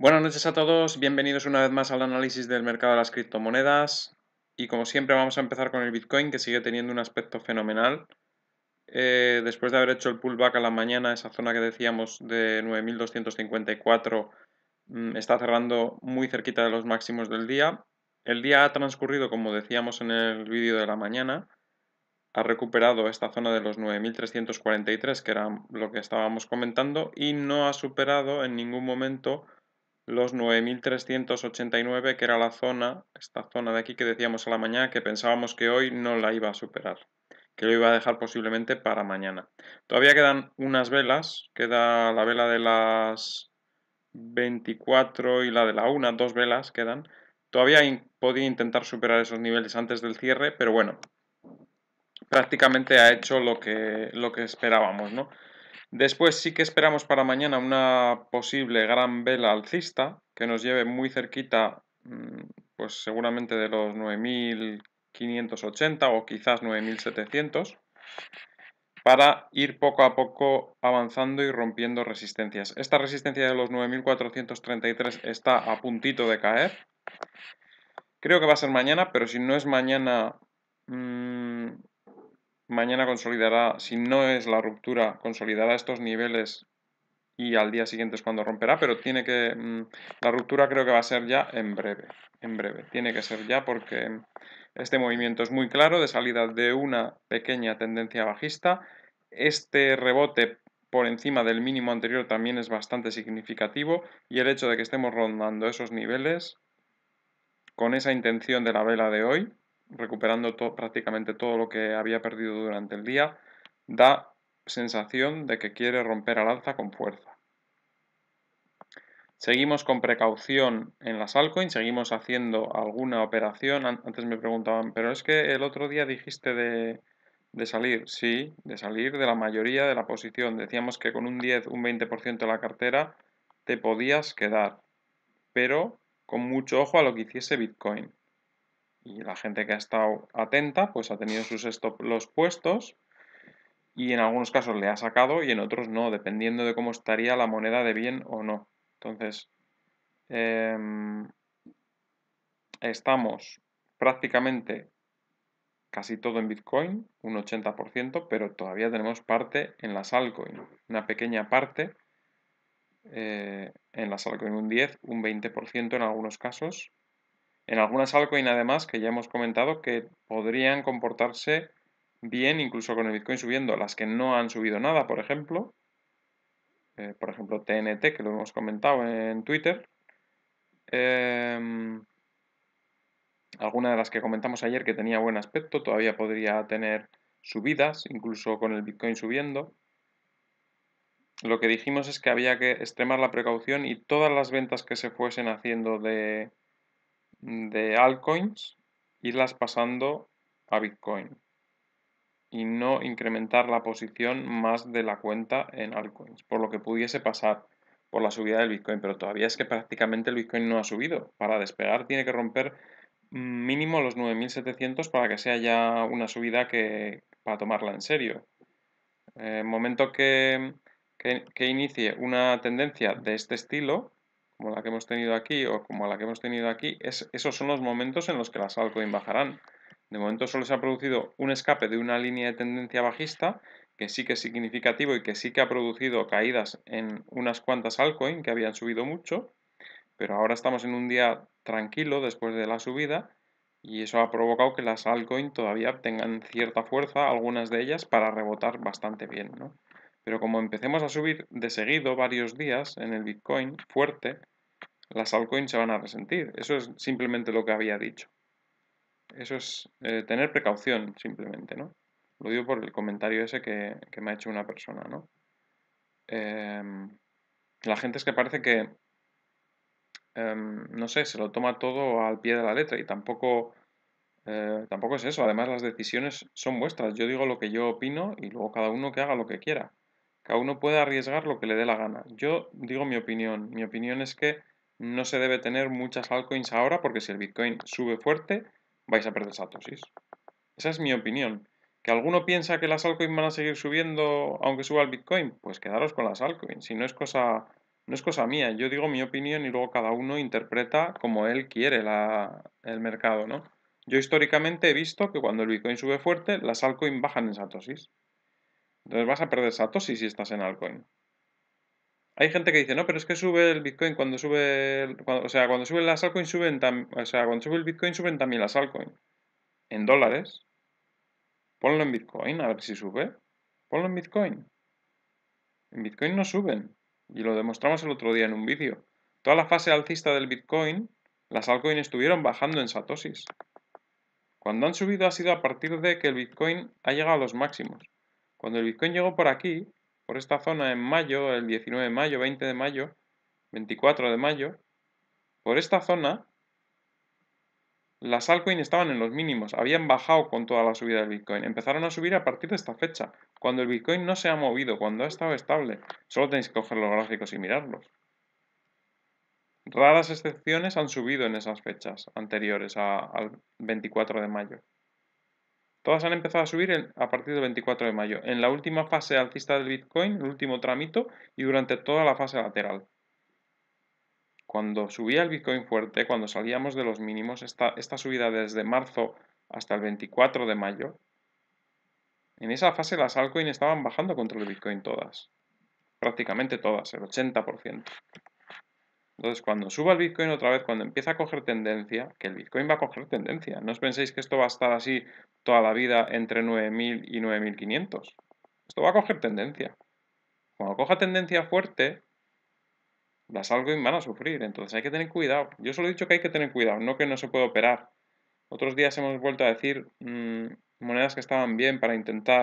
Buenas noches a todos, bienvenidos una vez más al análisis del mercado de las criptomonedas y como siempre vamos a empezar con el Bitcoin que sigue teniendo un aspecto fenomenal. Eh, después de haber hecho el pullback a la mañana, esa zona que decíamos de 9.254 mm, está cerrando muy cerquita de los máximos del día. El día ha transcurrido como decíamos en el vídeo de la mañana, ha recuperado esta zona de los 9.343 que era lo que estábamos comentando y no ha superado en ningún momento los 9.389, que era la zona, esta zona de aquí que decíamos a la mañana, que pensábamos que hoy no la iba a superar, que lo iba a dejar posiblemente para mañana. Todavía quedan unas velas, queda la vela de las 24 y la de la 1, dos velas quedan. Todavía podía intentar superar esos niveles antes del cierre, pero bueno, prácticamente ha hecho lo que, lo que esperábamos, ¿no? Después sí que esperamos para mañana una posible gran vela alcista que nos lleve muy cerquita, mm, pues seguramente de los 9.580 o quizás 9.700 para ir poco a poco avanzando y rompiendo resistencias. Esta resistencia de los 9.433 está a puntito de caer. Creo que va a ser mañana, pero si no es mañana... Mm, mañana consolidará, si no es la ruptura, consolidará estos niveles y al día siguiente es cuando romperá, pero tiene que, mm, la ruptura creo que va a ser ya en breve, en breve, tiene que ser ya porque este movimiento es muy claro de salida de una pequeña tendencia bajista, este rebote por encima del mínimo anterior también es bastante significativo y el hecho de que estemos rondando esos niveles con esa intención de la vela de hoy, recuperando prácticamente todo lo que había perdido durante el día, da sensación de que quiere romper al alza con fuerza. Seguimos con precaución en las altcoins, seguimos haciendo alguna operación. Antes me preguntaban, pero es que el otro día dijiste de, de salir. Sí, de salir de la mayoría de la posición. Decíamos que con un 10, un 20% de la cartera te podías quedar, pero con mucho ojo a lo que hiciese Bitcoin y la gente que ha estado atenta pues ha tenido sus los puestos y en algunos casos le ha sacado y en otros no, dependiendo de cómo estaría la moneda de bien o no. Entonces, em, estamos prácticamente casi todo en Bitcoin, un 80%, pero todavía tenemos parte en las altcoins, una pequeña parte eh, en las altcoins, un 10, un 20% en algunos casos, en algunas altcoins además que ya hemos comentado que podrían comportarse bien incluso con el Bitcoin subiendo, las que no han subido nada, por ejemplo, eh, por ejemplo TNT, que lo hemos comentado en Twitter, Algunas em, alguna de las que comentamos ayer que tenía buen aspecto, todavía podría tener subidas, incluso con el Bitcoin subiendo. Lo que dijimos es que había que extremar la precaución y todas las ventas que se fuesen haciendo de, de altcoins, irlas pasando a Bitcoin y no incrementar la posición más de la cuenta en altcoins, por lo que pudiese pasar por la subida del Bitcoin, pero todavía es que prácticamente el Bitcoin no ha subido. Para despegar tiene que romper mínimo los 9.700 para que sea ya una subida que para tomarla en serio. En eh, momento que, que inicie una tendencia de este estilo, como la que hemos tenido aquí o como la que hemos tenido aquí, esos son los momentos en los que las altcoins bajarán. De momento solo se ha producido un escape de una línea de tendencia bajista, que sí que es significativo y que sí que ha producido caídas en unas cuantas altcoins que habían subido mucho, pero ahora estamos en un día tranquilo después de la subida y eso ha provocado que las altcoins todavía tengan cierta fuerza, algunas de ellas, para rebotar bastante bien, ¿no? Pero como empecemos a subir de seguido varios días en el Bitcoin fuerte, las altcoins se van a resentir. Eso es simplemente lo que había dicho. Eso es eh, tener precaución simplemente, ¿no? Lo digo por el comentario ese que, me ha hecho una persona, ¿no? Em, la gente es que parece que, em, no sé, se lo toma todo al pie de la letra y tampoco, eh, tampoco es eso. Además, las decisiones son vuestras. Yo digo lo que yo opino y luego cada uno que haga lo que quiera. Cada uno puede arriesgar lo que le dé la gana. Yo digo mi opinión. Mi opinión es que no se debe tener muchas altcoins ahora porque si el Bitcoin sube fuerte, vais a perder satosis. Esa es mi opinión. ¿Que alguno piensa que las altcoins van a seguir subiendo aunque suba el Bitcoin? Pues quedaros con las altcoins. Si no es cosa, no es cosa mía. Yo digo mi opinión y luego cada uno interpreta como él quiere el mercado, ¿no? Yo históricamente he visto que cuando el Bitcoin sube fuerte, las altcoins bajan en satosis. Entonces vas a perder satosis si estás en altcoin. Hay gente que dice, no, pero es que sube el Bitcoin cuando sube, el, o sea, cuando suben las altcoins suben o sea, cuando sube el Bitcoin suben también las altcoins. En dólares. Ponlo en Bitcoin, a ver si sube. Ponlo en Bitcoin. En Bitcoin no suben. Y lo demostramos el otro día en un vídeo. Toda la fase alcista del Bitcoin, las altcoins estuvieron bajando en satosis. Cuando han subido ha sido a partir de que el Bitcoin ha llegado a los máximos. Cuando el Bitcoin llegó por aquí, por esta zona en mayo, el 19 de mayo, 20 de mayo, 24 de mayo, por esta zona, las altcoins estaban en los mínimos, habían bajado con toda la subida del Bitcoin. Empezaron a subir a partir de esta fecha, cuando el Bitcoin no se ha movido, cuando ha estado estable. Solo tenéis que coger los gráficos y mirarlos. Raras excepciones han subido en esas fechas anteriores al 24 de mayo. Todas han empezado a subir a partir del 24 de mayo, en la última fase alcista del Bitcoin, el último trámite y durante toda la fase lateral. Cuando subía el Bitcoin fuerte, cuando salíamos de los mínimos, esta, esta subida desde marzo hasta el 24 de mayo, en esa fase las altcoins estaban bajando contra el Bitcoin todas, prácticamente todas, el 80%. Entonces, cuando suba el Bitcoin otra vez, cuando empieza a coger tendencia, que el Bitcoin va a coger tendencia, no os penséis que esto va a estar así toda la vida entre 9.000 y 9.500. Esto va a coger tendencia. Cuando coja tendencia fuerte, las altcoins van a sufrir, entonces hay que tener cuidado. Yo solo he dicho que hay que tener cuidado, no que no se puede operar. Otros días hemos vuelto a decir mm, monedas que estaban bien para intentar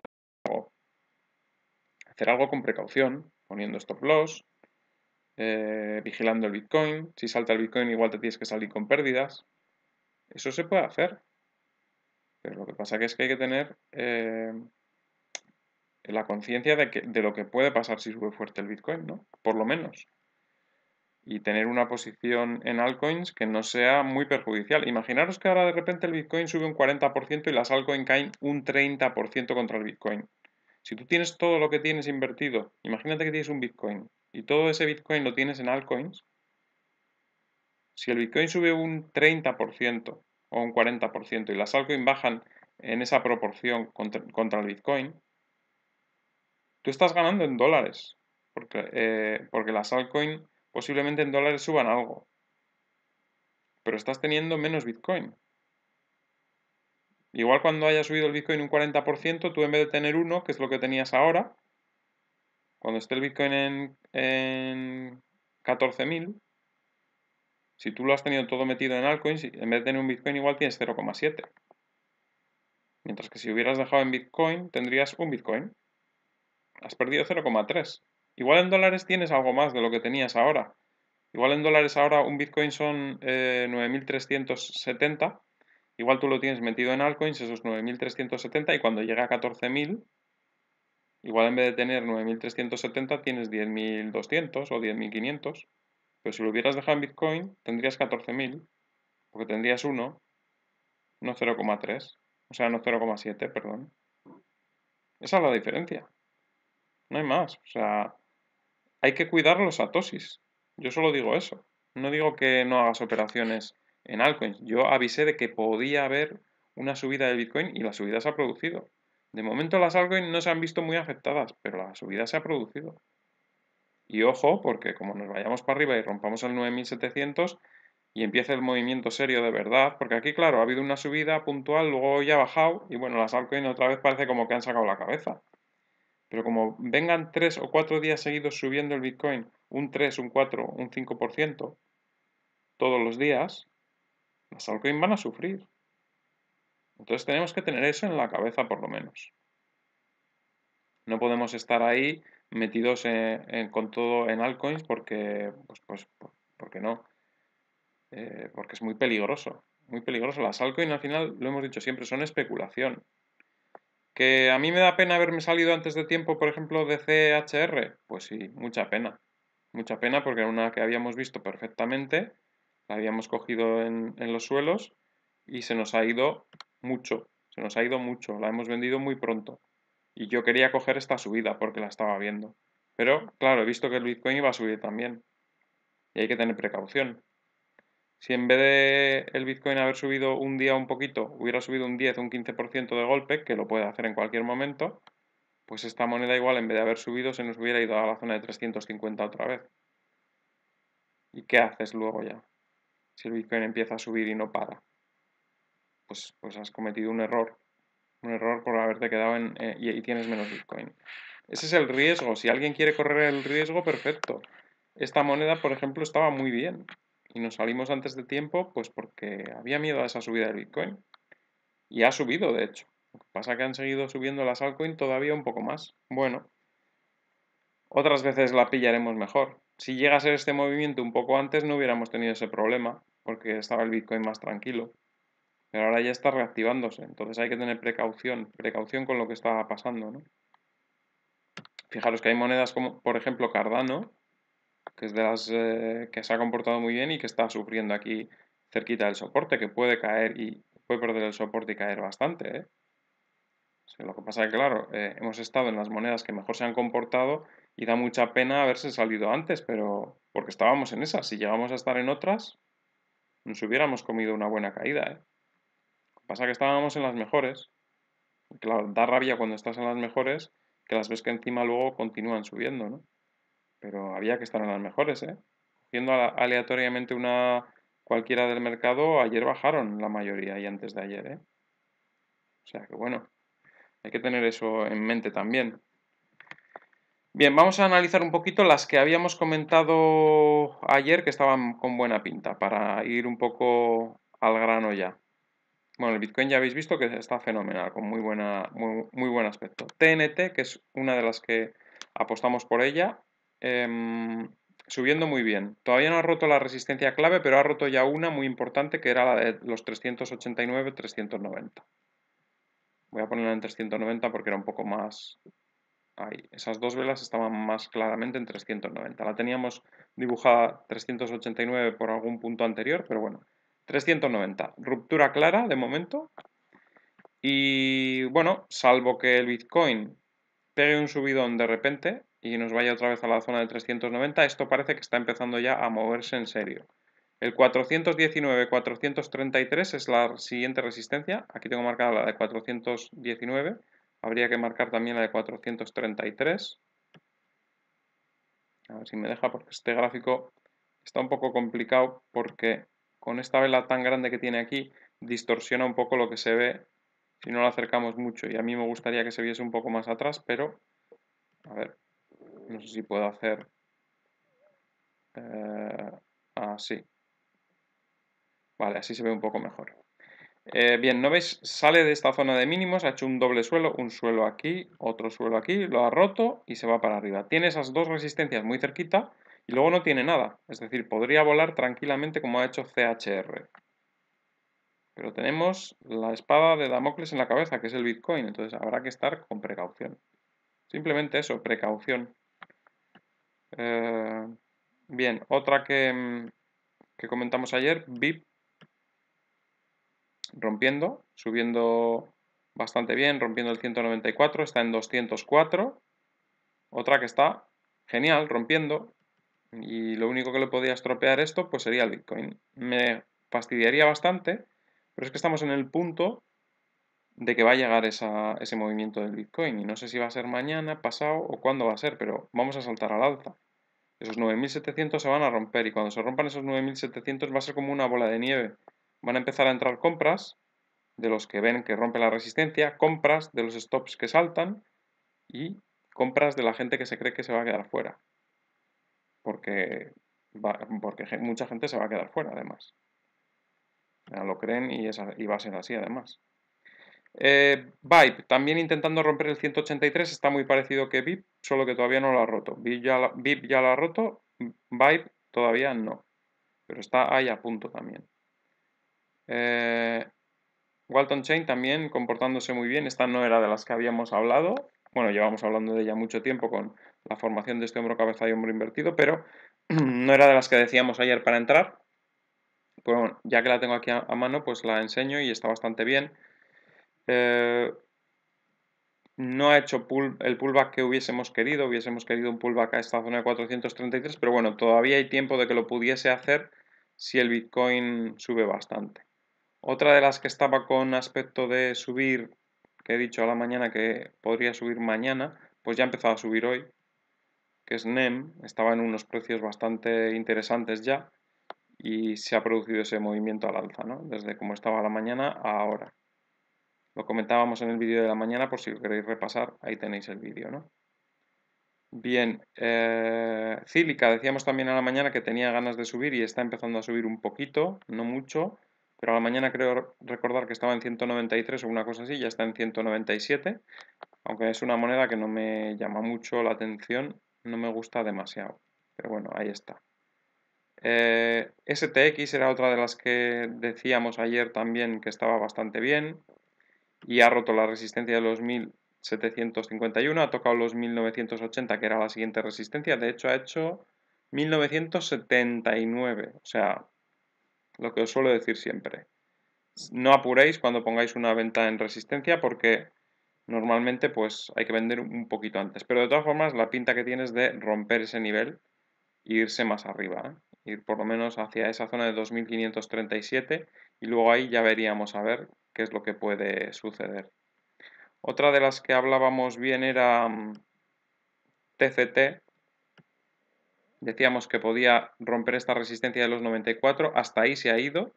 hacer algo con precaución, poniendo stop loss, eh, vigilando el Bitcoin. Si salta el Bitcoin igual te tienes que salir con pérdidas. Eso se puede hacer. Pero lo que pasa es que hay que tener eh, la conciencia de, de lo que puede pasar si sube fuerte el Bitcoin, ¿no? Por lo menos. Y tener una posición en altcoins que no sea muy perjudicial. Imaginaros que ahora de repente el Bitcoin sube un 40% y las altcoins caen un 30% contra el Bitcoin. Si tú tienes todo lo que tienes invertido, imagínate que tienes un Bitcoin y todo ese Bitcoin lo tienes en altcoins, si el Bitcoin sube un 30% o un 40% y las altcoins bajan en esa proporción contra, el Bitcoin, tú estás ganando en dólares, porque, eh, porque las altcoins posiblemente en dólares suban algo, pero estás teniendo menos Bitcoin. Igual cuando haya subido el Bitcoin un 40%, tú en vez de tener uno, que es lo que tenías ahora, cuando esté el Bitcoin en, 14.000, si tú lo has tenido todo metido en altcoins, en vez de tener un Bitcoin igual tienes 0,7. Mientras que si hubieras dejado en Bitcoin, tendrías un Bitcoin. Has perdido 0,3. Igual en dólares tienes algo más de lo que tenías ahora. Igual en dólares ahora un Bitcoin son 9.370. Eh, igual tú lo tienes metido en altcoins, esos 9.370. Y cuando llega a 14.000, Igual en vez de tener 9.370 tienes 10.200 o 10.500, pero si lo hubieras dejado en Bitcoin tendrías 14.000, porque tendrías 1, no 0,3, o sea, no 0,7, perdón. Esa es la diferencia. No hay más, o sea, hay que cuidar los tosis Yo solo digo eso. No digo que no hagas operaciones en altcoins. Yo avisé de que podía haber una subida de Bitcoin y la subida se ha producido. De momento las altcoins no se han visto muy afectadas, pero la subida se ha producido. Y ojo, porque como nos vayamos para arriba y rompamos el 9700 y empieza el movimiento serio de verdad, porque aquí, claro, ha habido una subida puntual, luego ya ha bajado y bueno, las altcoins otra vez parece como que han sacado la cabeza. Pero como vengan tres o cuatro días seguidos subiendo el Bitcoin, un 3, un 4, un 5%, todos los días, las altcoins van a sufrir. Entonces tenemos que tener eso en la cabeza por lo menos. No podemos estar ahí metidos con todo en altcoins porque, pues, pues porque no. Eh, porque es muy peligroso. Muy peligroso. Las altcoins al final, lo hemos dicho siempre, son especulación. Que a mí me da pena haberme salido antes de tiempo, por ejemplo, de CHR. Pues sí, mucha pena. Mucha pena porque era una que habíamos visto perfectamente, la habíamos cogido en los suelos y se nos ha ido mucho, se nos ha ido mucho, la hemos vendido muy pronto. Y yo quería coger esta subida porque la estaba viendo. Pero, claro, he visto que el Bitcoin iba a subir también. Y hay que tener precaución. Si en vez de el Bitcoin haber subido un día un poquito, hubiera subido un 10, un 15% de golpe, que lo puede hacer en cualquier momento, pues esta moneda igual en vez de haber subido se nos hubiera ido a la zona de 350 otra vez. ¿Y qué haces luego ya? Si el Bitcoin empieza a subir y no para pues, pues has cometido un error, un error por haberte quedado en, eh, y, tienes menos Bitcoin. Ese es el riesgo. Si alguien quiere correr el riesgo, perfecto. Esta moneda, por ejemplo, estaba muy bien y nos salimos antes de tiempo, pues porque había miedo a esa subida del Bitcoin y ha subido, de hecho. Lo que pasa es que han seguido subiendo las altcoins todavía un poco más. Bueno, otras veces la pillaremos mejor. Si llega a ser este movimiento un poco antes, no hubiéramos tenido ese problema, porque estaba el Bitcoin más tranquilo pero ahora ya está reactivándose, entonces hay que tener precaución, precaución con lo que está pasando, ¿no? Fijaros que hay monedas como, por ejemplo, Cardano, que es de las eh, que se ha comportado muy bien y que está sufriendo aquí cerquita del soporte, que puede caer y puede perder el soporte y caer bastante. ¿eh? lo que pasa es que, claro, eh, hemos estado en las monedas que mejor se han comportado y da mucha pena haberse salido antes, pero porque estábamos en esas. Si llegamos a estar en otras, nos hubiéramos comido una buena caída. ¿eh? Pasa que estábamos en las mejores. Claro, da rabia cuando estás en las mejores, que las ves que encima luego continúan subiendo, ¿no? Pero había que estar en las mejores, ¿eh? Viendo aleatoriamente una cualquiera del mercado, ayer bajaron la mayoría y antes de ayer, ¿eh? O sea que bueno, hay que tener eso en mente también. Bien, vamos a analizar un poquito las que habíamos comentado ayer que estaban con buena pinta para ir un poco al grano ya. Bueno, el Bitcoin ya habéis visto que está fenomenal, con muy, buena, muy, buen aspecto. TNT, que es una de las que apostamos por ella, em, subiendo muy bien. Todavía no ha roto la resistencia clave, pero ha roto ya una muy importante, que era la de los 389-390. Voy a ponerla en 390 porque era un poco más... Ahí. Esas dos velas estaban más claramente en 390. La teníamos dibujada 389 por algún punto anterior, pero bueno, 390, ruptura clara de momento. Y bueno, salvo que el Bitcoin pegue un subidón de repente y nos vaya otra vez a la zona de 390, esto parece que está empezando ya a moverse en serio. El 419-433 es la siguiente resistencia. Aquí tengo marcada la de 419. Habría que marcar también la de 433. A ver si me deja porque este gráfico está un poco complicado porque con esta vela tan grande que tiene aquí, distorsiona un poco lo que se ve si no la acercamos mucho. Y a mí me gustaría que se viese un poco más atrás, pero... A ver, no sé si puedo hacer... Eh, así. Vale, así se ve un poco mejor. Eh, bien, ¿no veis? Sale de esta zona de mínimos, ha hecho un doble suelo, un suelo aquí, otro suelo aquí, lo ha roto y se va para arriba. Tiene esas dos resistencias muy cerquita, y luego no tiene nada, es decir, podría volar tranquilamente como ha hecho CHR. Pero tenemos la espada de Damocles en la cabeza, que es el Bitcoin, entonces habrá que estar con precaución. Simplemente eso, precaución. Eh, bien, otra que, mm, que comentamos ayer, VIP, rompiendo, subiendo bastante bien, rompiendo el 194, está en 204. Otra que está genial, rompiendo, y lo único que le podía estropear esto pues sería el Bitcoin. Me fastidiaría bastante, pero es que estamos en el punto de que va a llegar ese movimiento del Bitcoin y no sé si va a ser mañana, pasado o cuándo va a ser, pero vamos a saltar al alza. Esos 9.700 se van a romper y cuando se rompan esos 9.700 va a ser como una bola de nieve. Van a empezar a entrar compras de los que ven que rompe la resistencia, compras de los stops que saltan y compras de la gente que se cree que se va a quedar fuera porque, porque mucha gente se va a quedar fuera además. Ya lo creen y, va a ser así además. Eh, Vibe, también intentando romper el 183, está muy parecido que VIP, solo que todavía no lo ha roto. VIP ya, lo ha roto, Vibe todavía no. Pero está ahí a punto también. Eh, Walton Chain también comportándose muy bien. Esta no era de las que habíamos hablado. Bueno, llevamos hablando de ella mucho tiempo con la formación de este hombro cabeza y hombro invertido, pero no era de las que decíamos ayer para entrar. Pero pues bueno, ya que la tengo aquí a, mano, pues la enseño y está bastante bien. Eh, no ha hecho el pullback que hubiésemos querido, hubiésemos querido un pullback a esta zona de 433, pero bueno, todavía hay tiempo de que lo pudiese hacer si el Bitcoin sube bastante. Otra de las que estaba con aspecto de subir, que he dicho a la mañana que podría subir mañana, pues ya ha empezado a subir hoy que es NEM, estaba en unos precios bastante interesantes ya y se ha producido ese movimiento al alza, ¿no? desde como estaba a la mañana a ahora. Lo comentábamos en el vídeo de la mañana, por si lo queréis repasar, ahí tenéis el vídeo. ¿no? Bien, eh, Cílica, decíamos también a la mañana que tenía ganas de subir y está empezando a subir un poquito, no mucho, pero a la mañana creo recordar que estaba en 193 o una cosa así, ya está en 197, aunque es una moneda que no me llama mucho la atención no me gusta demasiado. Pero bueno, ahí está. Eh, STX era otra de las que decíamos ayer también que estaba bastante bien y ha roto la resistencia de los 1751, ha tocado los 1980 que era la siguiente resistencia, de hecho ha hecho 1979, o sea, lo que os suelo decir siempre. No apuréis cuando pongáis una venta en resistencia porque normalmente pues hay que vender un poquito antes. Pero de todas formas, la pinta que tienes de romper ese nivel e irse más arriba, ¿eh? ir por lo menos hacia esa zona de 2537 y luego ahí ya veríamos a ver qué es lo que puede suceder. Otra de las que hablábamos bien era TCT. Mm, Decíamos que podía romper esta resistencia de los 94, hasta ahí se ha ido.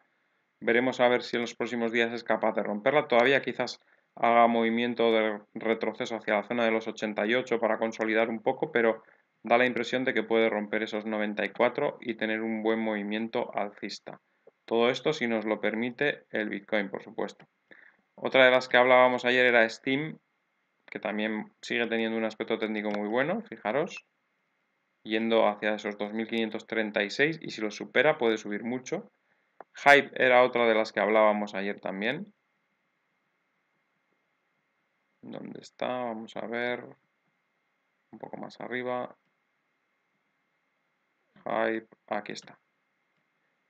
Veremos a ver si en los próximos días es capaz de romperla. Todavía quizás haga movimiento de retroceso hacia la zona de los 88 para consolidar un poco, pero da la impresión de que puede romper esos 94 y tener un buen movimiento alcista. Todo esto si nos lo permite el Bitcoin, por supuesto. Otra de las que hablábamos ayer era Steam, que también sigue teniendo un aspecto técnico muy bueno, fijaros, yendo hacia esos 2.536 y si lo supera puede subir mucho. Hype era otra de las que hablábamos ayer también, ¿Dónde está? Vamos a ver. Un poco más arriba. Hype. Aquí está.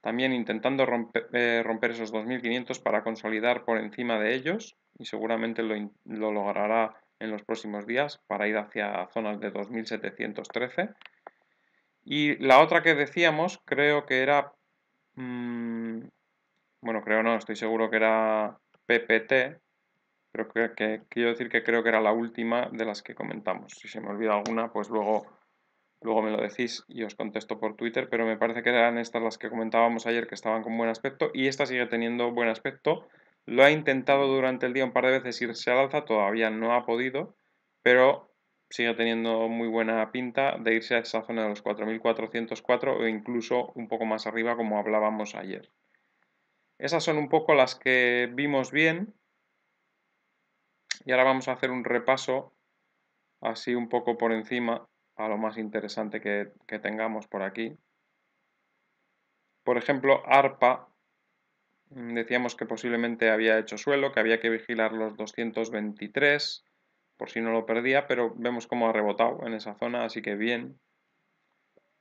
También intentando eh, romper, esos 2.500 para consolidar por encima de ellos. Y seguramente lo, logrará en los próximos días para ir hacia zonas de 2.713. Y la otra que decíamos creo que era... Mm, bueno, creo no, estoy seguro que era PPT, Creo que, quiero decir que creo que era la última de las que comentamos. Si se me olvida alguna, pues luego, luego me lo decís y os contesto por Twitter, pero me parece que eran estas las que comentábamos ayer que estaban con buen aspecto y esta sigue teniendo buen aspecto. Lo ha intentado durante el día un par de veces irse al alza, todavía no ha podido, pero sigue teniendo muy buena pinta de irse a esa zona de los 4.404 o incluso un poco más arriba como hablábamos ayer. Esas son un poco las que vimos bien. Y ahora vamos a hacer un repaso así un poco por encima a lo más interesante que, tengamos por aquí. Por ejemplo, ARPA, mm, decíamos que posiblemente había hecho suelo, que había que vigilar los 223, por si no lo perdía, pero vemos cómo ha rebotado en esa zona, así que bien.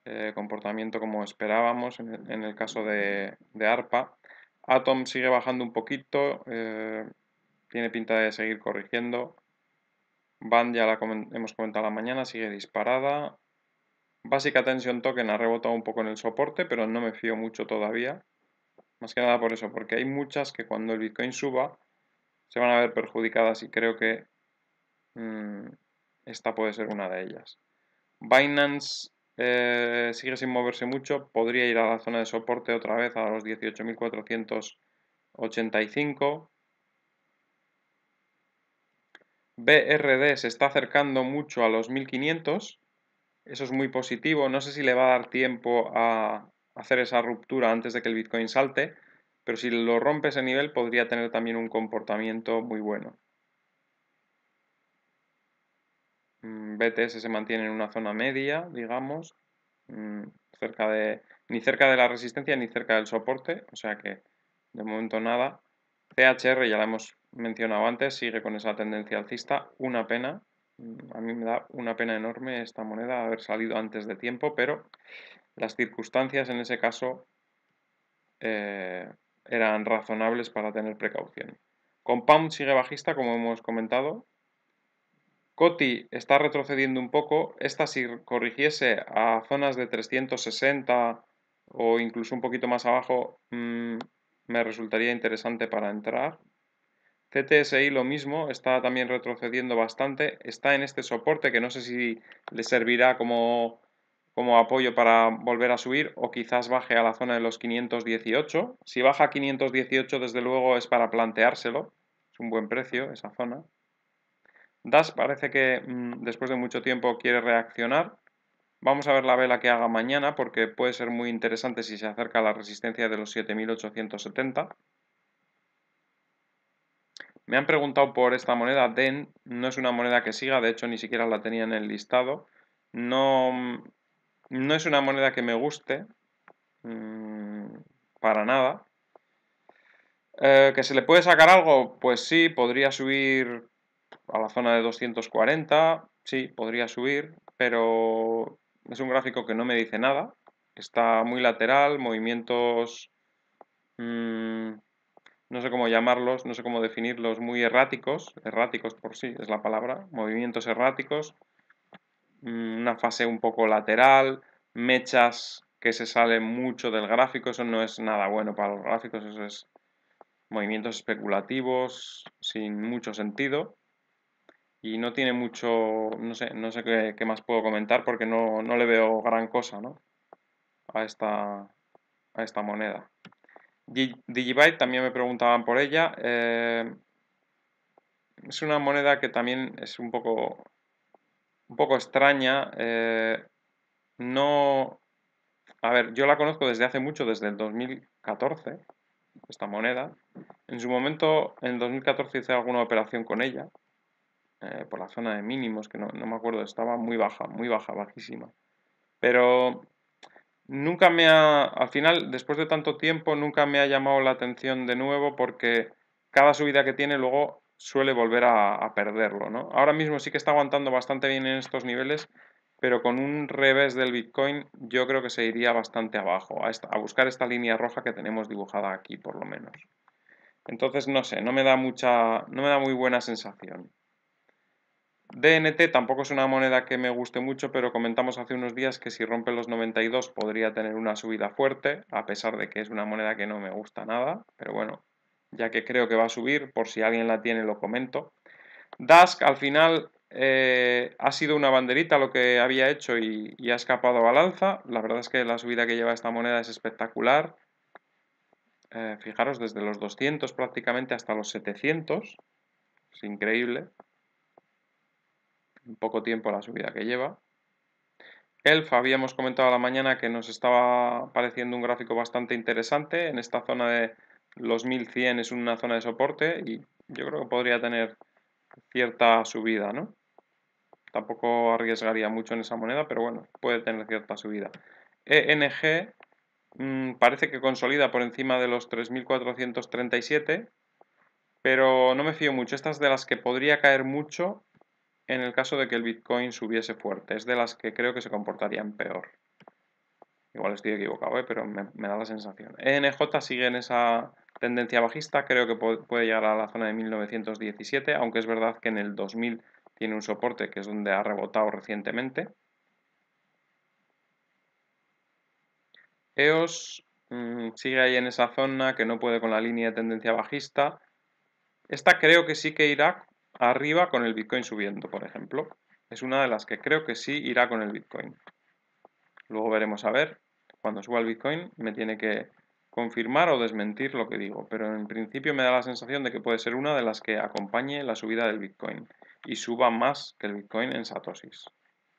Eh, comportamiento como esperábamos en el, caso de, ARPA. Atom sigue bajando un poquito, eh, tiene pinta de seguir corrigiendo. Band ya la hemos comentado la mañana, sigue disparada. Básica Tension Token ha rebotado un poco en el soporte, pero no me fío mucho todavía. Más que nada por eso, porque hay muchas que cuando el Bitcoin suba se van a ver perjudicadas y creo que mm, esta puede ser una de ellas. Binance eh, sigue sin moverse mucho, podría ir a la zona de soporte otra vez a los 18.485. BRD se está acercando mucho a los 1500, eso es muy positivo, no sé si le va a dar tiempo a hacer esa ruptura antes de que el Bitcoin salte, pero si lo rompe ese nivel podría tener también un comportamiento muy bueno. Mm, BTS se mantiene en una zona media, digamos, mm, cerca de, ni cerca de la resistencia ni cerca del soporte, o sea que de momento nada. CHR ya la hemos mencionado antes, sigue con esa tendencia alcista, una pena. Mm, a mí me da una pena enorme esta moneda haber salido antes de tiempo, pero las circunstancias en ese caso eh, eran razonables para tener precaución. Compound sigue bajista, como hemos comentado. Coti está retrocediendo un poco. Esta si corrigiese a zonas de 360 o incluso un poquito más abajo, mm, me resultaría interesante para entrar. CTSI lo mismo, está también retrocediendo bastante, está en este soporte que no sé si le servirá como, como apoyo para volver a subir o quizás baje a la zona de los 518. Si baja a 518 desde luego es para planteárselo, es un buen precio esa zona. DAS parece que mm, después de mucho tiempo quiere reaccionar, Vamos a ver la vela que haga mañana porque puede ser muy interesante si se acerca a la resistencia de los 7870. Me han preguntado por esta moneda DEN, no es una moneda que siga, de hecho ni siquiera la tenía en el listado. No, no es una moneda que me guste, mm, para nada. Eh, ¿Que se le puede sacar algo? Pues sí, podría subir a la zona de 240, sí, podría subir, pero es un gráfico que no me dice nada. Está muy lateral, movimientos... Mm, no sé cómo llamarlos, no sé cómo definirlos, muy erráticos. Erráticos por sí es la palabra. Movimientos erráticos. Mm, una fase un poco lateral. Mechas que se salen mucho del gráfico. Eso no es nada bueno para los gráficos. Eso es movimientos especulativos sin mucho sentido y no tiene mucho, no sé, no sé qué, más puedo comentar porque no, le veo gran cosa, ¿no? A esta, a esta moneda. Digibyte también me preguntaban por ella. Eh, es una moneda que también es un poco, un poco extraña. Eh, no, a ver, yo la conozco desde hace mucho, desde el 2014, esta moneda. En su momento, en el 2014 hice alguna operación con ella eh, por la zona de mínimos, que no, me acuerdo, estaba muy baja, muy baja, bajísima. Pero nunca me ha, al final, después de tanto tiempo, nunca me ha llamado la atención de nuevo porque cada subida que tiene luego suele volver a, perderlo. ¿no? Ahora mismo sí que está aguantando bastante bien en estos niveles, pero con un revés del Bitcoin yo creo que se iría bastante abajo, a, a, buscar esta línea roja que tenemos dibujada aquí por lo menos. Entonces no sé, no me da mucha, no me da muy buena sensación. DNT tampoco es una moneda que me guste mucho, pero comentamos hace unos días que si rompe los 92 podría tener una subida fuerte, a pesar de que es una moneda que no me gusta nada, pero bueno, ya que creo que va a subir, por si alguien la tiene lo comento. Dask al final eh, ha sido una banderita lo que había hecho y, ha escapado a alza. La verdad es que la subida que lleva esta moneda es espectacular. Eh, fijaros, desde los 200 prácticamente hasta los 700. Es increíble poco tiempo la subida que lleva. Elfa habíamos comentado a la mañana que nos estaba pareciendo un gráfico bastante interesante. En esta zona de los 1100 es una zona de soporte y yo creo que podría tener cierta subida, ¿no? Tampoco arriesgaría mucho en esa moneda, pero bueno, puede tener cierta subida. ENG mm, parece que consolida por encima de los 3437, pero no me fío mucho. estas de las que podría caer mucho en el caso de que el Bitcoin subiese fuerte. Es de las que creo que se comportarían peor. Igual estoy equivocado, ¿eh? pero me, da la sensación. ENJ sigue en esa tendencia bajista, creo que puede llegar a la zona de 1917, aunque es verdad que en el 2000 tiene un soporte que es donde ha rebotado recientemente. EOS mm, sigue ahí en esa zona que no puede con la línea de tendencia bajista. Esta creo que sí que irá arriba con el Bitcoin subiendo, por ejemplo. Es una de las que creo que sí irá con el Bitcoin. Luego veremos a ver, cuando suba el Bitcoin me tiene que confirmar o desmentir lo que digo, pero en principio me da la sensación de que puede ser una de las que acompañe la subida del Bitcoin y suba más que el Bitcoin en Satosis.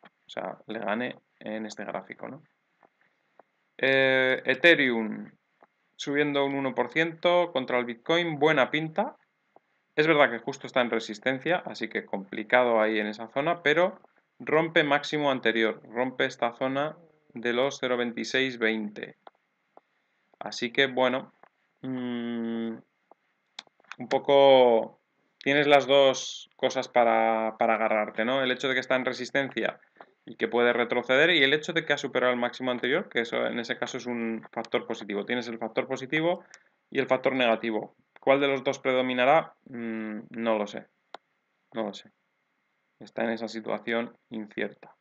O sea, le gane en este gráfico, ¿no? Eh, Ethereum subiendo un 1% contra el Bitcoin, buena pinta, es verdad que justo está en resistencia, así que complicado ahí en esa zona, pero rompe máximo anterior, rompe esta zona de los 0.2620. Así que bueno, mm, un poco tienes las dos cosas para, para, agarrarte, ¿no? El hecho de que está en resistencia y que puede retroceder y el hecho de que ha superado el máximo anterior, que eso en ese caso es un factor positivo. Tienes el factor positivo y el factor negativo. ¿Cuál de los dos predominará? Mm, no lo sé. No lo sé. Está en esa situación incierta.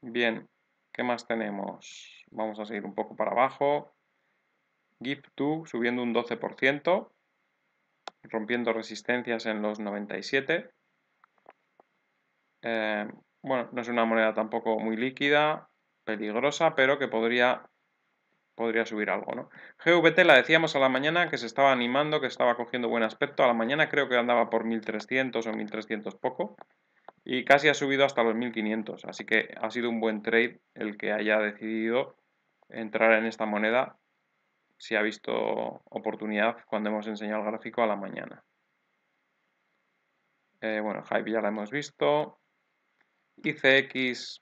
Bien, ¿qué más tenemos? Vamos a seguir un poco para abajo. GIP2 subiendo un 12%, rompiendo resistencias en los 97. Eh, bueno, no es una moneda tampoco muy líquida, peligrosa, pero que podría podría subir algo, ¿no? GVT la decíamos a la mañana que se estaba animando, que estaba cogiendo buen aspecto. A la mañana creo que andaba por 1300 o 1300 poco y casi ha subido hasta los 1500. Así que ha sido un buen trade el que haya decidido entrar en esta moneda si ha visto oportunidad cuando hemos enseñado el gráfico a la mañana. Eh, bueno, Hype ya la hemos visto. ICX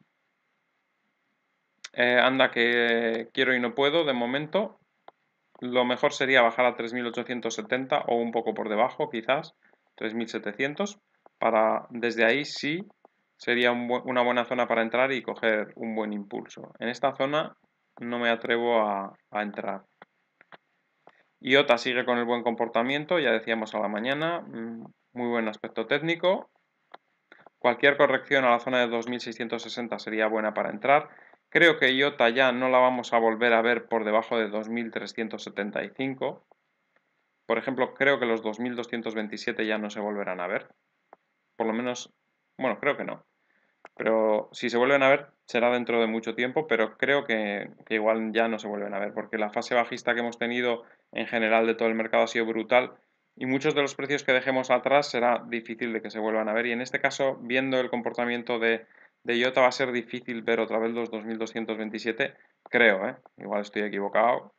eh, anda que quiero y no puedo de momento. Lo mejor sería bajar a 3.870 o un poco por debajo quizás, 3.700, para desde ahí sí sería una buena zona para entrar y coger un buen impulso. En esta zona no me atrevo a, a entrar. IOTA sigue con el buen comportamiento, ya decíamos a la mañana, mm, muy buen aspecto técnico. Cualquier corrección a la zona de 2660 sería buena para entrar. Creo que IOTA ya no la vamos a volver a ver por debajo de 2375. Por ejemplo, creo que los 2227 ya no se volverán a ver. Por lo menos, bueno, creo que no. Pero si se vuelven a ver, será dentro de mucho tiempo, pero creo que, igual ya no se vuelven a ver, porque la fase bajista que hemos tenido en general de todo el mercado ha sido brutal y muchos de los precios que dejemos atrás será difícil de que se vuelvan a ver. Y en este caso, viendo el comportamiento de de IOTA va a ser difícil ver otra vez los 2227, creo, ¿eh? igual estoy equivocado,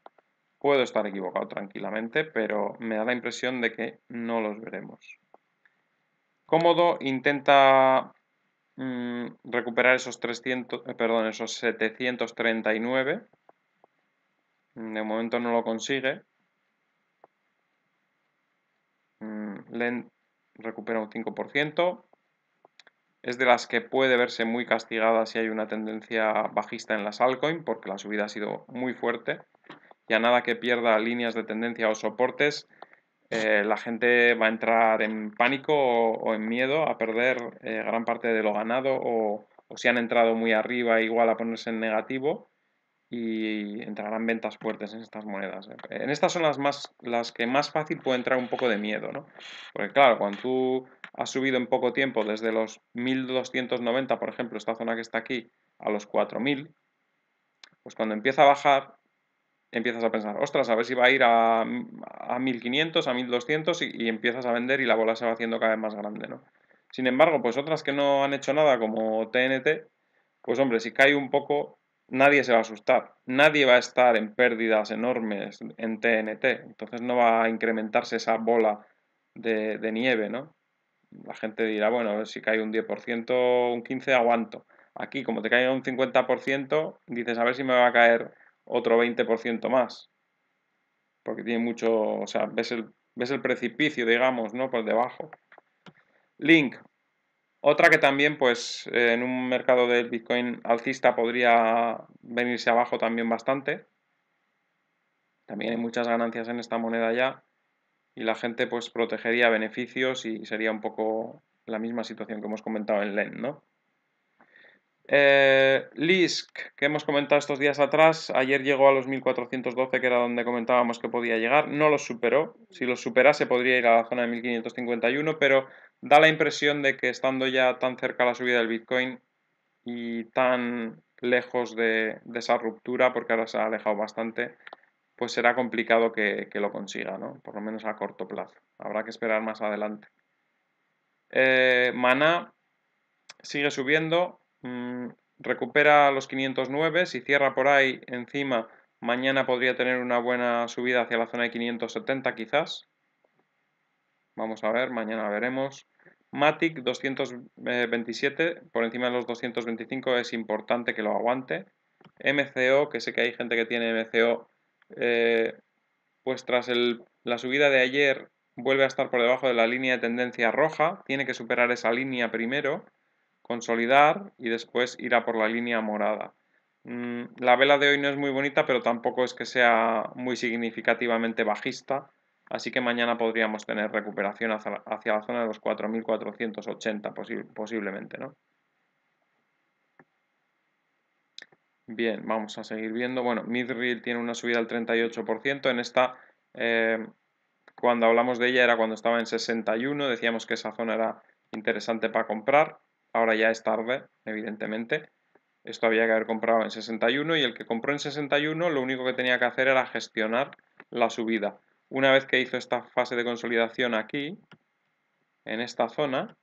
puedo estar equivocado tranquilamente, pero me da la impresión de que no los veremos. Cómodo intenta mm, recuperar esos, 300, eh, perdón, esos 739, de momento no lo consigue. Mm, Lent recupera un 5% es de las que puede verse muy castigada si hay una tendencia bajista en las altcoins porque la subida ha sido muy fuerte. Y a nada que pierda líneas de tendencia o soportes, eh, la gente va a entrar en pánico o, en miedo a perder eh, gran parte de lo ganado o, si han entrado muy arriba igual a ponerse en negativo y entrarán ventas fuertes en estas monedas. ¿eh? En estas son las, más, las que más fácil puede entrar un poco de miedo, ¿no? Porque claro, cuando tú has subido en poco tiempo, desde los 1290, por ejemplo, esta zona que está aquí, a los 4000, pues cuando empieza a bajar, empiezas a pensar, ostras, a ver si va a ir a, a 1500, a 1200 y, empiezas a vender y la bola se va haciendo cada vez más grande, ¿no? Sin embargo, pues otras que no han hecho nada como TNT, pues hombre, si cae un poco, nadie se va a asustar, nadie va a estar en pérdidas enormes en TNT, entonces no va a incrementarse esa bola de, nieve, ¿no? La gente dirá, bueno, a ver si cae un 10%, un 15% aguanto. Aquí, como te cae un 50%, dices, a ver si me va a caer otro 20% más. Porque tiene mucho, o sea, ves el, ves el precipicio, digamos, ¿no? Por debajo. Link, otra que también, pues, eh, en un mercado del Bitcoin alcista podría venirse abajo también bastante. También hay muchas ganancias en esta moneda ya. Y la gente, pues, protegería beneficios y sería un poco la misma situación que hemos comentado en LEN, ¿no? Eh, LISC, que hemos comentado estos días atrás, ayer llegó a los 1412, que era donde comentábamos que podía llegar, no los superó. Si los superase podría ir a la zona de 1551, pero da la impresión de que estando ya tan cerca la subida del Bitcoin y tan lejos de, esa ruptura, porque ahora se ha alejado bastante, pues será complicado que, lo consiga, ¿no? Por lo menos a corto plazo. Habrá que esperar más adelante. Eh, Mana sigue subiendo, mm, recupera los 509, si cierra por ahí encima, mañana podría tener una buena subida hacia la zona de 570 quizás. Vamos a ver, mañana veremos. Matic 227 eh, por encima de los 225 es importante que lo aguante. MCO, que sé que hay gente que tiene MCO, eh, pues tras la subida de ayer vuelve a estar por debajo de la línea de tendencia roja, tiene que superar esa línea primero, consolidar y después ir a por la línea morada. Mm, la vela de hoy no es muy bonita, pero tampoco es que sea muy significativamente bajista, Así que mañana podríamos tener recuperación hacia, la zona de los 4.480 posiblemente, ¿no? Bien, vamos a seguir viendo. Bueno, Midreel tiene una subida del 38%. En esta, eh, cuando hablamos de ella, era cuando estaba en 61. Decíamos que esa zona era interesante para comprar. Ahora ya es tarde, evidentemente. Esto había que haber comprado en 61 y el que compró en 61 lo único que tenía que hacer era gestionar la subida. Una vez que hizo esta fase de consolidación aquí, en esta zona,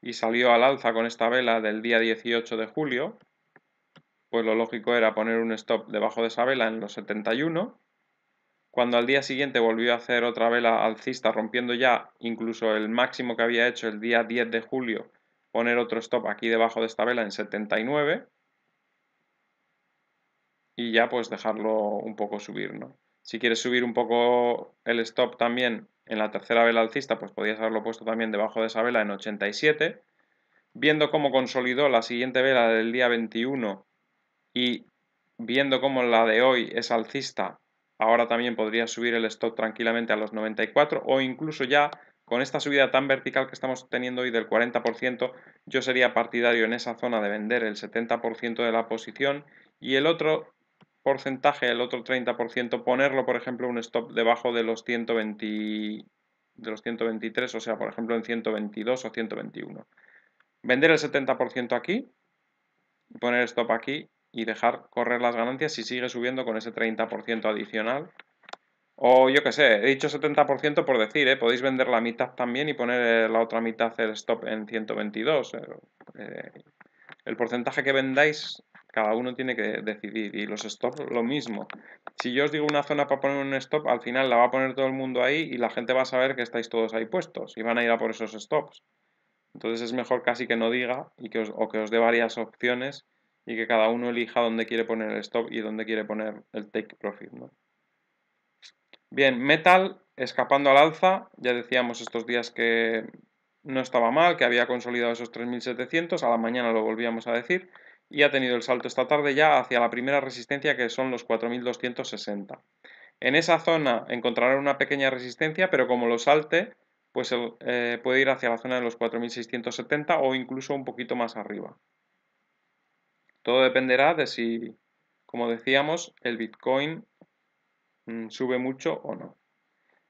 y salió al alza con esta vela del día 18 de julio, pues lo lógico era poner un stop debajo de esa vela en los 71. Cuando al día siguiente volvió a hacer otra vela alcista, rompiendo ya incluso el máximo que había hecho el día 10 de julio, poner otro stop aquí debajo de esta vela en 79 y ya pues dejarlo un poco subir, ¿no? Si quieres subir un poco el stop también en la tercera vela alcista, pues podías haberlo puesto también debajo de esa vela en 87. Viendo cómo consolidó la siguiente vela del día 21 y viendo cómo la de hoy es alcista, ahora también podrías subir el stop tranquilamente a los 94 o incluso ya con esta subida tan vertical que estamos teniendo hoy del 40%, yo sería partidario en esa zona de vender el 70% de la posición y el otro porcentaje, el otro 30%, ponerlo, por ejemplo, un stop debajo de los 120, de los 123, o sea, por ejemplo, en 122 o 121. Vender el 70% aquí, poner stop aquí y dejar correr las ganancias si sigue subiendo con ese 30% adicional. O yo qué sé, he dicho 70% por decir, ¿eh? podéis vender la mitad también y poner eh, la otra mitad el stop en 122. Eh, el porcentaje que vendáis cada uno tiene que decidir. Y los stops lo mismo. Si yo os digo una zona para poner un stop, al final la va a poner todo el mundo ahí y la gente va a saber que estáis todos ahí puestos y van a ir a por esos stops. Entonces es mejor casi que no diga y que os, o que os dé varias opciones y que cada uno elija dónde quiere poner el stop y dónde quiere poner el take profit. Bien, metal escapando al alza, ya decíamos estos días que no estaba mal, que había consolidado esos 3.700, a la mañana lo volvíamos a decir, y ha tenido el salto esta tarde ya hacia la primera resistencia que son los 4260. En esa zona encontrará una pequeña resistencia, pero como lo salte, pues eh, puede ir hacia la zona de los 4670 o incluso un poquito más arriba. Todo dependerá de si, como decíamos, el Bitcoin mm, sube mucho o no.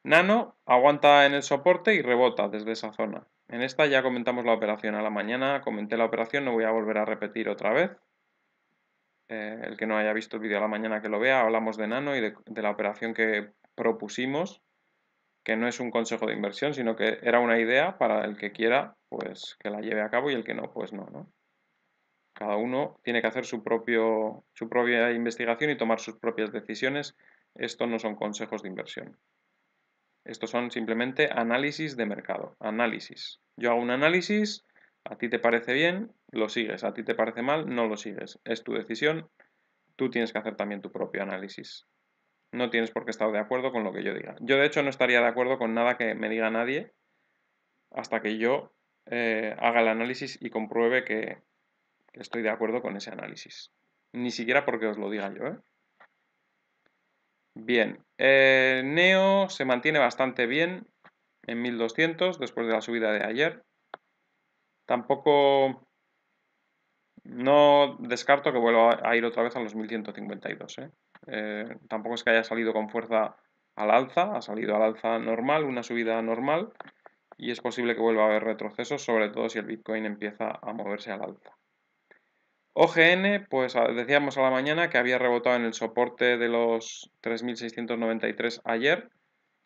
Nano aguanta en el soporte y rebota desde esa zona. En esta ya comentamos la operación a la mañana, comenté la operación, no voy a volver a repetir otra vez. Eh, el que no haya visto el vídeo a la mañana que lo vea, hablamos de Nano y de, la operación que propusimos, que no es un consejo de inversión, sino que era una idea para el que quiera, pues que la lleve a cabo y el que no, pues no, Cada uno tiene que hacer su, propio, su propia investigación y tomar sus propias decisiones. Estos no son consejos de inversión. Estos son simplemente análisis de mercado, análisis. Yo hago un análisis, a ti te parece bien, lo sigues, a ti te parece mal, no lo sigues. Es tu decisión, tú tienes que hacer también tu propio análisis. No tienes por qué estar de acuerdo con lo que yo diga. Yo de hecho no estaría de acuerdo con nada que me diga nadie hasta que yo eh, haga el análisis y compruebe que, que estoy de acuerdo con ese análisis. Ni siquiera porque os lo diga yo, ¿eh? Bien, eh, Neo se mantiene bastante bien en 1200 después de la subida de ayer. Tampoco no descarto que vuelva a ir otra vez a los 1152. ¿eh? Eh, tampoco es que haya salido con fuerza al alza, ha salido al alza normal, una subida normal, y es posible que vuelva a haber retrocesos, sobre todo si el Bitcoin empieza a moverse al alza. OGN, pues ah, decíamos a la mañana que había rebotado en el soporte de los 3.693 ayer,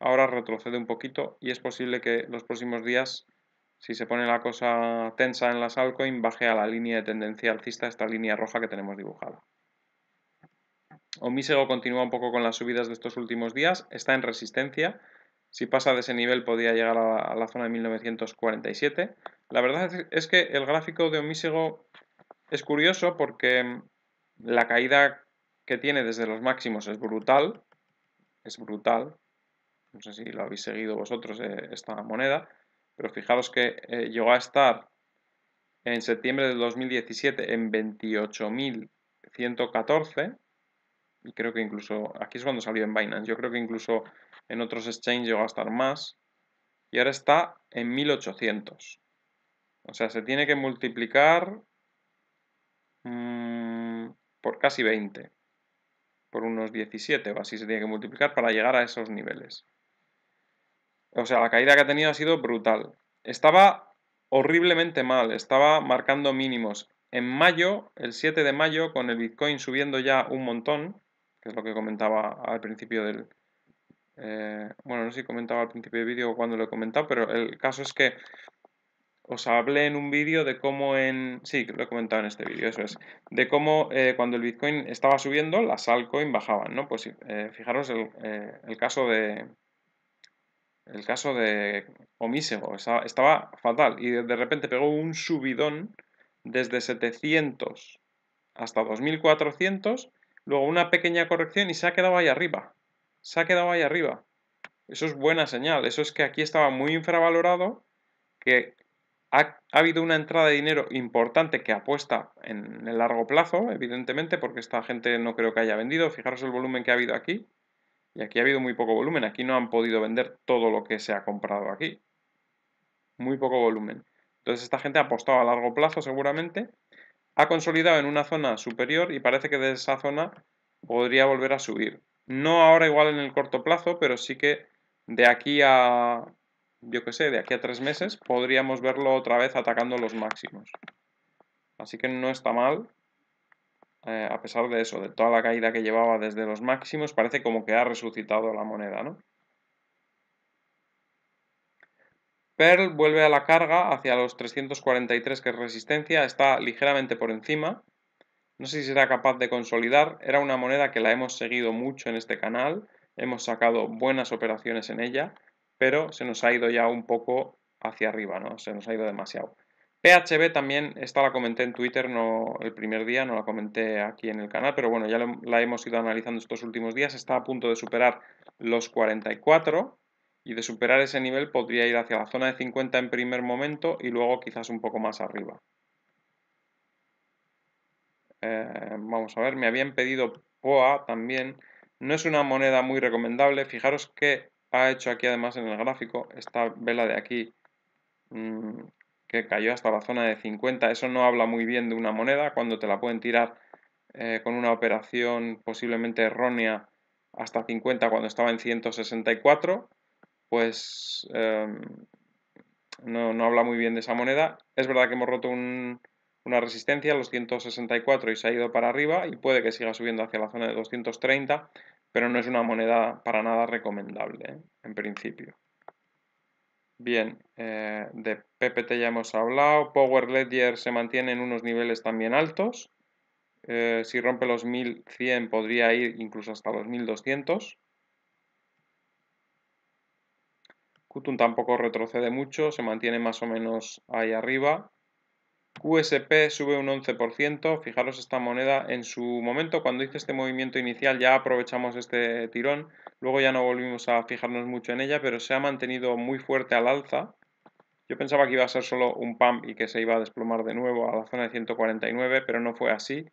ahora retrocede un poquito y es posible que los próximos días, si se pone la cosa tensa en las altcoins, baje a la línea de tendencia alcista, esta línea roja que tenemos dibujada. Omisego continúa un poco con las subidas de estos últimos días, está en resistencia. Si pasa de ese nivel podría llegar a la, zona de 1947. La verdad es que el gráfico de Omisego es curioso porque mm, la caída que tiene desde los máximos es brutal, es brutal, no sé si lo habéis seguido vosotros eh, esta moneda, pero fijaros que eh, llegó a estar en septiembre del 2017 en 28.114 y creo que incluso, aquí es cuando salió en Binance, yo creo que incluso en otros exchanges llegó a estar más y ahora está en 1.800. O sea, se tiene que multiplicar Mm, por casi 20, por unos 17 o así se tiene que multiplicar para llegar a esos niveles. O sea, la caída que ha tenido ha sido brutal. Estaba horriblemente mal, estaba marcando mínimos. En mayo, el 7 de mayo, con el Bitcoin subiendo ya un montón, que es lo que comentaba al principio del... Eh, bueno, no sé si comentaba al principio del vídeo o cuando lo he comentado, pero el caso es que os hablé en un vídeo de cómo en... Sí, lo he comentado en este vídeo, eso es. De cómo eh, cuando el Bitcoin estaba subiendo, las altcoins bajaban, ¿no? Pues eh, fijaros eh, el, caso de... El caso de Omisego, estaba, fatal y de, repente pegó un subidón desde 700 hasta 2400, luego una pequeña corrección y se ha quedado ahí arriba. Se ha quedado ahí arriba. Eso es buena señal, eso es que aquí estaba muy infravalorado, que ha, habido una entrada de dinero importante que apuesta en el largo plazo, evidentemente, porque esta gente no creo que haya vendido. Fijaros el volumen que ha habido aquí. Y aquí ha habido muy poco volumen. Aquí no han podido vender todo lo que se ha comprado aquí. Muy poco volumen. Entonces esta gente ha apostado a largo plazo seguramente. Ha consolidado en una zona superior y parece que de esa zona podría volver a subir. No ahora igual en el corto plazo, pero sí que de aquí a, yo que sé, de aquí a tres meses, podríamos verlo otra vez atacando los máximos. Así que no está mal, eh, a pesar de eso, de toda la caída que llevaba desde los máximos, parece como que ha resucitado la moneda, ¿no? Pearl vuelve a la carga hacia los 343 que es resistencia, está ligeramente por encima. No sé si será capaz de consolidar, era una moneda que la hemos seguido mucho en este canal, hemos sacado buenas operaciones en ella, pero se nos ha ido ya un poco hacia arriba, ¿no? Se nos ha ido demasiado. PHB también, esta la comenté en Twitter no, el primer día, no la comenté aquí en el canal, pero bueno, ya la hemos ido analizando estos últimos días, está a punto de superar los 44 y de superar ese nivel podría ir hacia la zona de 50 en primer momento y luego quizás un poco más arriba. Eh, vamos a ver, me habían pedido POA también, no es una moneda muy recomendable, fijaros que ha hecho aquí además en el gráfico esta vela de aquí mm, que cayó hasta la zona de 50. Eso no habla muy bien de una moneda cuando te la pueden tirar eh, con una operación posiblemente errónea hasta 50 cuando estaba en 164, pues em, no, habla muy bien de esa moneda. Es verdad que hemos roto una resistencia a los 164 y se ha ido para arriba y puede que siga subiendo hacia la zona de 230, pero no es una moneda para nada recomendable, ¿eh? en principio. Bien, eh, de PPT ya hemos hablado. Power Ledger se mantiene en unos niveles también altos. Eh, si rompe los 1100 podría ir incluso hasta los 1200. Kutun tampoco retrocede mucho, se mantiene más o menos ahí arriba. QSP sube un 11%, fijaros esta moneda, en su momento cuando hice este movimiento inicial ya aprovechamos este tirón, luego ya no volvimos a fijarnos mucho en ella, pero se ha mantenido muy fuerte al alza. Yo pensaba que iba a ser solo un pump y que se iba a desplomar de nuevo a la zona de 149, pero no fue así.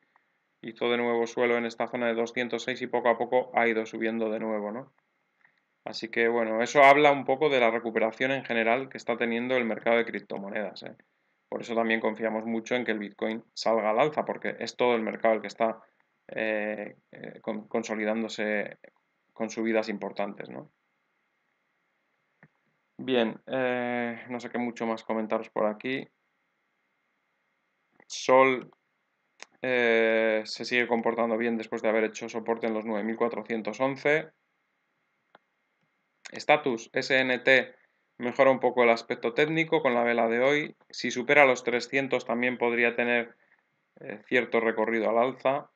Hizo de nuevo suelo en esta zona de 206 y poco a poco ha ido subiendo de nuevo, ¿no? Así que bueno, eso habla un poco de la recuperación en general que está teniendo el mercado de criptomonedas. ¿eh? Por eso también confiamos mucho en que el Bitcoin salga al alza, porque es todo el mercado el que está eh, eh, consolidándose con subidas importantes. ¿no? Bien, eh, no sé qué mucho más comentaros por aquí. Sol se sigue comportando bien después de haber hecho soporte en los 9411. Status SNT Mejora un poco el aspecto técnico con la vela de hoy. Si supera los 300 también podría tener eh, cierto recorrido al alza.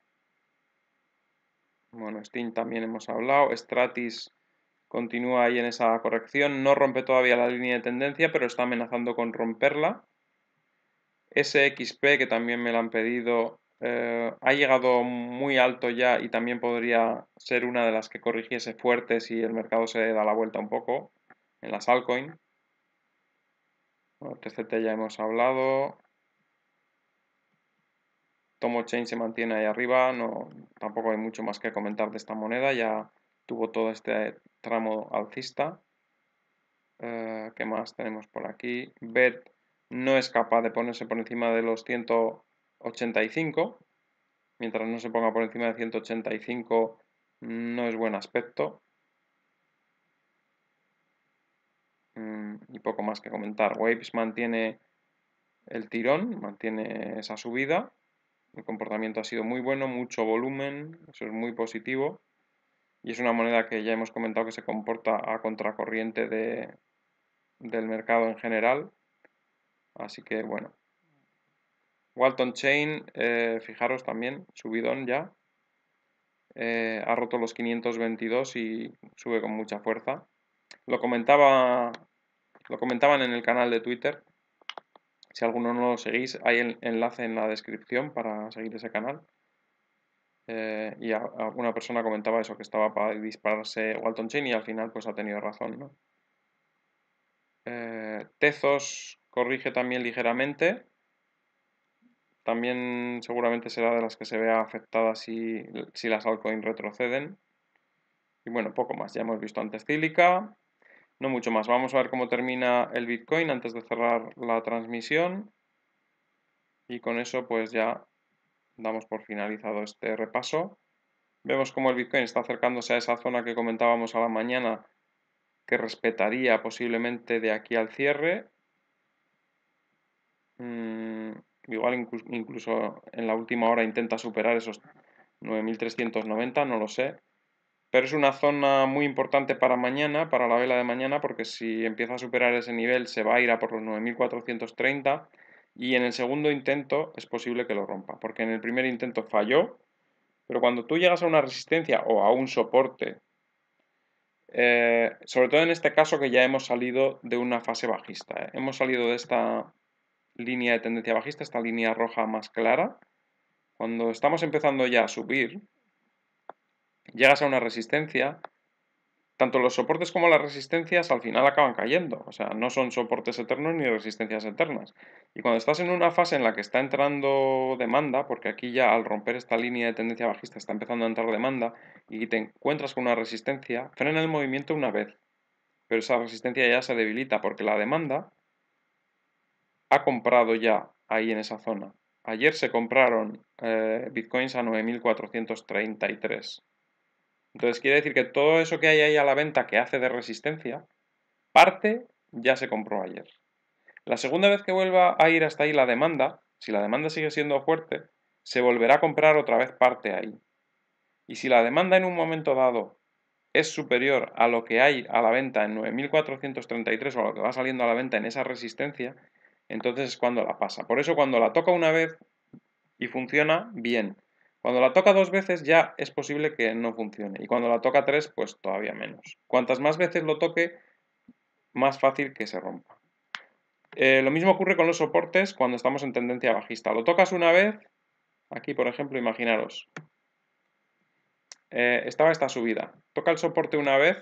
Bueno, Steam también hemos hablado. Stratis continúa ahí en esa corrección. No rompe todavía la línea de tendencia, pero está amenazando con romperla. SXP, que también me la han pedido, eh, ha llegado muy alto ya y también podría ser una de las que corrigiese fuerte si el mercado se da la vuelta un poco en las altcoins. Este TCT ya hemos hablado. Tomo Chain se mantiene ahí arriba, no, tampoco hay mucho más que comentar de esta moneda, ya tuvo todo este tramo alcista. Eh, ¿Qué más tenemos por aquí? BED no es capaz de ponerse por encima de los 185. Mientras no se ponga por encima de 185 no es buen aspecto. Mm, y poco más que comentar. Waves mantiene el tirón, mantiene esa subida. El comportamiento ha sido muy bueno, mucho volumen, eso es muy positivo. Y es una moneda que ya hemos comentado que se comporta a contracorriente del mercado en general. Así que bueno. Walton Chain, eh, fijaros también, subidón ya. Eh, ha roto los 522 y sube con mucha fuerza. Lo comentaba, lo comentaban en el canal de Twitter. Si alguno no lo seguís, hay el enlace en la descripción para seguir ese canal. Eh, y alguna persona comentaba eso, que estaba para dispararse Walton Chain y al final pues ha tenido razón. Eh, Tezos corrige también ligeramente. También seguramente será de las que se vea afectada si, si las altcoins retroceden. Y bueno, poco más. Ya hemos visto antes Cílica, no mucho más. Vamos a ver cómo termina el Bitcoin antes de cerrar la transmisión. Y con eso pues ya damos por finalizado este repaso. Vemos cómo el Bitcoin está acercándose a esa zona que comentábamos a la mañana que respetaría posiblemente de aquí al cierre. Mm, igual incluso en la última hora intenta superar esos 9.390, no lo sé. Pero es una zona muy importante para mañana, para la vela de mañana, porque si empieza a superar ese nivel se va a ir a por los 9430 y en el segundo intento es posible que lo rompa, porque en el primer intento falló, pero cuando tú llegas a una resistencia o a un soporte, eh, sobre todo en este caso que ya hemos salido de una fase bajista, ¿eh? hemos salido de esta línea de tendencia bajista, esta línea roja más clara, cuando estamos empezando ya a subir, llegas a una resistencia, tanto los soportes como las resistencias al final acaban cayendo. O sea, no son soportes eternos ni resistencias eternas. Y cuando estás en una fase en la que está entrando demanda, porque aquí ya al romper esta línea de tendencia bajista está empezando a entrar demanda y te encuentras con una resistencia, frena el movimiento una vez. Pero esa resistencia ya se debilita porque la demanda ha comprado ya ahí en esa zona. Ayer se compraron eh, bitcoins a 9.433. Entonces quiere decir que todo eso que hay ahí a la venta que hace de resistencia, parte ya se compró ayer. La segunda vez que vuelva a ir hasta ahí la demanda, si la demanda sigue siendo fuerte, se volverá a comprar otra vez parte ahí. Y si la demanda en un momento dado es superior a lo que hay a la venta en 9.433 o a lo que va saliendo a la venta en esa resistencia, entonces es cuando la pasa. Por eso cuando la toca una vez y funciona, bien. Cuando la toca dos veces ya es posible que no funcione y cuando la toca tres pues todavía menos. Cuantas más veces lo toque, más fácil que se rompa. Eh, lo mismo ocurre con los soportes cuando estamos en tendencia bajista. Lo tocas una vez, aquí por ejemplo, imaginaros, eh, estaba esta subida. Toca el soporte una vez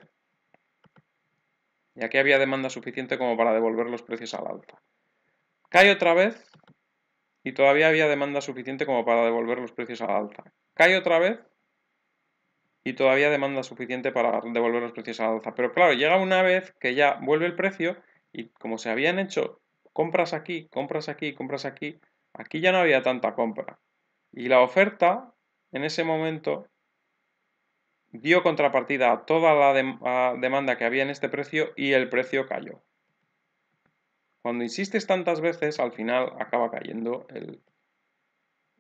y aquí había demanda suficiente como para devolver los precios al alta. Cae otra vez, y todavía había demanda suficiente como para devolver los precios a la alza. Cae otra vez y todavía demanda suficiente para devolver los precios a la alza. Pero claro, llega una vez que ya vuelve el precio y como se habían hecho compras aquí, compras aquí, compras aquí, aquí ya no había tanta compra. Y la oferta en ese momento dio contrapartida a toda la demanda que había en este precio y el precio cayó. Cuando insistes tantas veces, al final acaba cayendo el,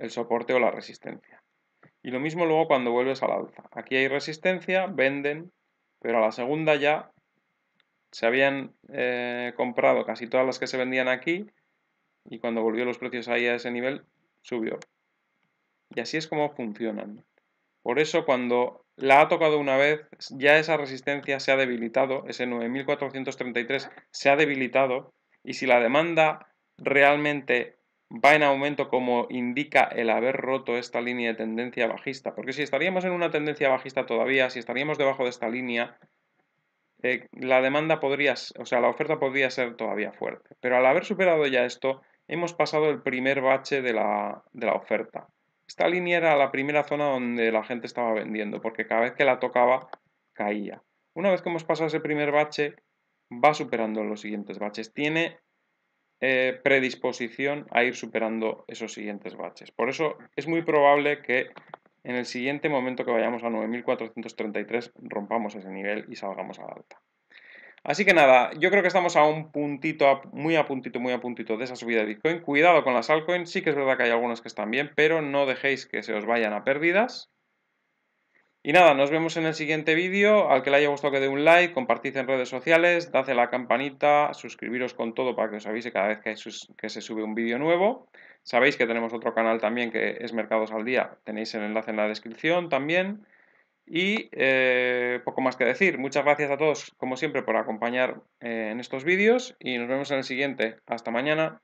soporte o la resistencia. Y lo mismo luego cuando vuelves al alza. Aquí hay resistencia, venden, pero a la segunda ya se habían eh, comprado casi todas las que se vendían aquí y cuando volvió los precios ahí a ese nivel, subió. Y así es como funcionan. Por eso cuando la ha tocado una vez, ya esa resistencia se ha debilitado, ese 9433 se ha debilitado y si la demanda realmente va en aumento como indica el haber roto esta línea de tendencia bajista. Porque si estaríamos en una tendencia bajista todavía, si estaríamos debajo de esta línea, eh, la demanda podría, o sea, la oferta podría ser todavía fuerte. Pero al haber superado ya esto, hemos pasado el primer bache de la, de la oferta. Esta línea era la primera zona donde la gente estaba vendiendo, porque cada vez que la tocaba, caía. Una vez que hemos pasado ese primer bache, va superando los siguientes baches, tiene eh, predisposición a ir superando esos siguientes baches. Por eso es muy probable que en el siguiente momento que vayamos a 9.433 rompamos ese nivel y salgamos a la alta. Así que nada, yo creo que estamos a un puntito, muy a puntito, muy a puntito de esa subida de Bitcoin. Cuidado con las altcoins, sí que es verdad que hay algunas que están bien, pero no dejéis que se os vayan a pérdidas. Y nada, nos vemos en el siguiente vídeo. Al que le haya gustado que dé un like, compartid en redes sociales, dadle la campanita, suscribiros con todo para que os avise cada vez que, se sube un vídeo nuevo. Sabéis que tenemos otro canal también que es Mercados al Día. Tenéis el enlace en la descripción también. Y eh, poco más que decir. Muchas gracias a todos, como siempre, por acompañar eh, en estos vídeos y nos vemos en el siguiente. Hasta mañana.